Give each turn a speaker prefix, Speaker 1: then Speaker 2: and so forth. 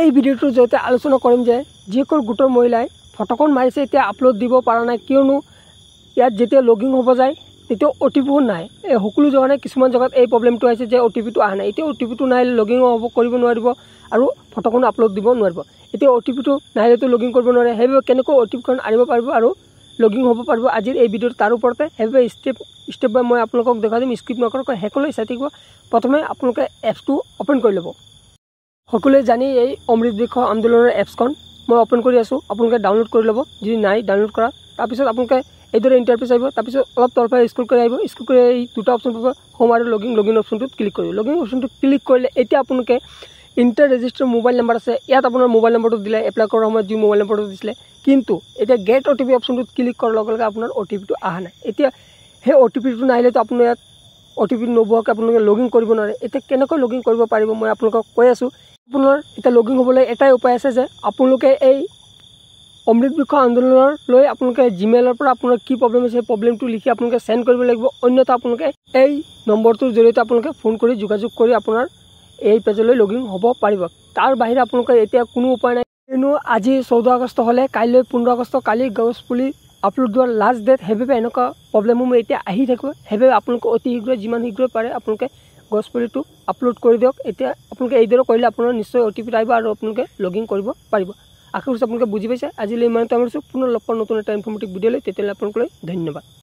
Speaker 1: এই ভিডিঅ'টোৰ জৰিয়তে আলোচনা কৰিম যে যিসকল গোটৰ মহিলাই ফটোখন মাৰিছে এতিয়া আপলোড দিব পৰা নাই কিয়নো ইয়াত যেতিয়া লগিং হ'ব যায় তেতিয়া অ' টি পিও নাই এই সকলো জগানে কিছুমান জেগাত এই প্ৰব্লেমটো আহিছে যে অ' টি পিটো অহা নাই এতিয়া অ' টি পিটো নাহিলে লগিং হ'ব কৰিব নোৱাৰিব আৰু ফটোখন আপলোড দিব নোৱাৰিব এতিয়া অ' টি পিটো নাহিলেতো লগিং কৰিব নোৱাৰে সেইবাবে কেনেকৈ অ' টি পিখন আনিব পাৰিব আৰু লগিং হ'ব পাৰিব আজিৰ এই ভিডিঅ'টো তাৰ ওপৰতে সেইবাবে ষ্টেপ ষ্টেপ বাই মই আপোনালোকক দেখুৱাই দিম স্ক্ৰিপ্ট নকৰাকৈ শেষলৈ চাই থাকিব প্ৰথমে আপোনালোকে এপছটো অ'পেন কৰি ল'ব সকলোৱে জানি এই অমৃত বৃক্ষ আন্দোলনৰ এপছখন মই অ'পেন কৰি আছোঁ আপোনালোকে ডাউনলোড কৰি ল'ব যদি নাই ডাউনলোড কৰা তাৰপিছত আপোনালোকে এইদৰে ইণ্টাৰফেচ আহিব তাৰপিছত অলপ তলৰ পৰা স্কুল কৰি আহিব স্কুল কৰি এই দুটা অপশ্যন পাব হোম আৰু লগিন লগিন অপশ্যনটোত ক্লিক কৰিব লগিন অপশ্যনটোত ক্লিক কৰিলে এতিয়া আপোনালোকে ইণ্টাৰ ৰেজিষ্টাৰ মোবাইল নাম্বাৰ আছে ইয়াত আপোনাৰ মোবাইল নম্বৰটো দিলে এপ্লাই কৰাৰ সময়ত যি মোবাইল নম্বৰটো দিছিলে কিন্তু এতিয়া গেট অ' টি পি অপশ্যনটোত ক্লিক কৰাৰ লগে লগে আপোনাৰ অ' টি পিটো অহা নাই এতিয়া সেই অ' টি পিটো নাহিলেতো আপোনাৰ ইয়াত অ' টি পি নোপোৱাকৈ আপোনালোকে লগ ইন কৰিব নোৱাৰে এতিয়া কেনেকৈ লগ ইন কৰিব পাৰিব মই আপোনালোকক কৈ আছোঁ আপোনাৰ এতিয়া লগ ইন হ'বলৈ এটাই উপায় আছে যে আপোনালোকে এই অমৃত বৃক্ষ আন্দোলনৰ লৈ আপোনালোকে জিমেইলৰ পৰা আপোনাৰ কি প্ৰব্লেম আছে সেই প্ৰব্লেমটো লিখি আপোনালোকে চেণ্ড কৰিব লাগিব অন্যথা আপোনালোকে এই নম্বৰটোৰ জৰিয়তে আপোনালোকে ফোন কৰি যোগাযোগ কৰি আপোনাৰ এই পেজলৈ লগ ইন হ'ব পাৰিব তাৰ বাহিৰে আপোনালোকে এতিয়া কোনো উপায় নাই কিন্তু আজি চৈধ্য আগষ্ট হ'লে কাইলৈ পোন্ধৰ আগষ্ট কালি গছ পুলি আপলোড হোৱাৰ লাষ্ট ডেট সেইবাবে এনেকুৱা প্ৰব্লেমো মোৰ এতিয়া আহি থাকিব সেইবাবে আপোনালোকে অতি শীঘ্ৰে যিমান শীঘ্ৰে পাৰে আপোনালোকে গছপুলিটো আপলোড কৰি দিয়ক এতিয়া আপোনালোকে এইদৰে কৰিলে আপোনাৰ নিশ্চয় অ' টি পিত আহিব আৰু আপোনালোকে লগ ইন কৰিব পাৰিব আশা কৰিছোঁ আপোনালোকে বুজি পাইছে আজিলৈ ইমানটো আমাৰ পুনৰ লগ পাওঁ নতুন এটা ইনফৰ্মেটিভ ভিডিঅ'লৈ তেতিয়াহ'লে আপোনালোকলৈ ধন্যবাদ